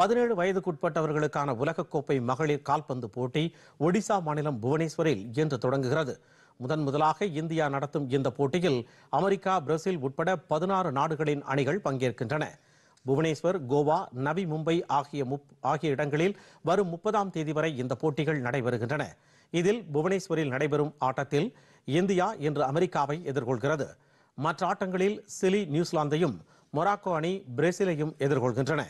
பதினேழு வயதுக்குட்பட்டவர்களுக்கான உலகக்கோப்பை மகளிர் கால்பந்து போட்டி ஒடிசா மாநிலம் புவனேஸ்வரில் இன்று தொடங்குகிறது முதன் முதலாக இந்தியா நடத்தும் இந்த போட்டியில் அமெரிக்கா பிரேசில் உட்பட பதினாறு நாடுகளின் அணிகள் பங்கேற்கின்றன புவனேஸ்வர் கோவா நவி மும்பை ஆகிய ஆகிய இடங்களில் வரும் முப்பதாம் தேதி வரை இந்த போட்டிகள் நடைபெறுகின்றன இதில் புவனேஸ்வரில் நடைபெறும் ஆட்டத்தில் இந்தியா இன்று அமெரிக்காவை எதிர்கொள்கிறது மற்ற ஆட்டங்களில் சிலி நியூசிலாந்தையும் மொராக்கோ அணி பிரேசிலையும் எதிர்கொள்கின்றன